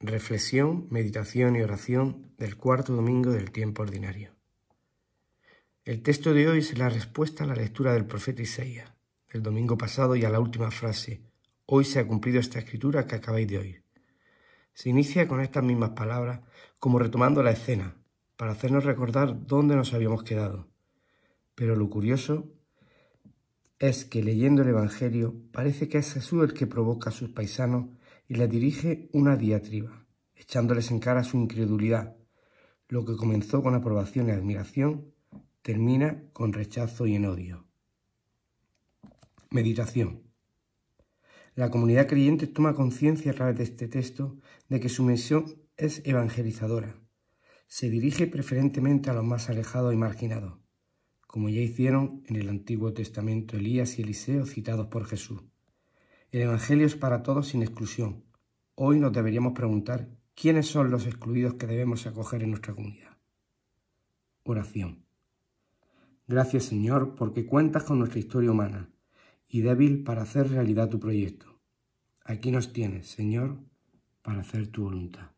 Reflexión, meditación y oración del cuarto domingo del tiempo ordinario. El texto de hoy es la respuesta a la lectura del profeta Isaías, el domingo pasado y a la última frase, Hoy se ha cumplido esta escritura que acabáis de oír. Se inicia con estas mismas palabras, como retomando la escena, para hacernos recordar dónde nos habíamos quedado. Pero lo curioso es que leyendo el Evangelio parece que es Jesús el que provoca a sus paisanos y la dirige una diatriba, echándoles en cara su incredulidad. Lo que comenzó con aprobación y admiración termina con rechazo y en odio. Meditación. La comunidad creyente toma conciencia a través de este texto de que su misión es evangelizadora. Se dirige preferentemente a los más alejados y marginados, como ya hicieron en el Antiguo Testamento Elías y Eliseo citados por Jesús. El Evangelio es para todos sin exclusión. Hoy nos deberíamos preguntar quiénes son los excluidos que debemos acoger en nuestra comunidad. Oración. Gracias Señor porque cuentas con nuestra historia humana y débil para hacer realidad tu proyecto. Aquí nos tienes, Señor, para hacer tu voluntad.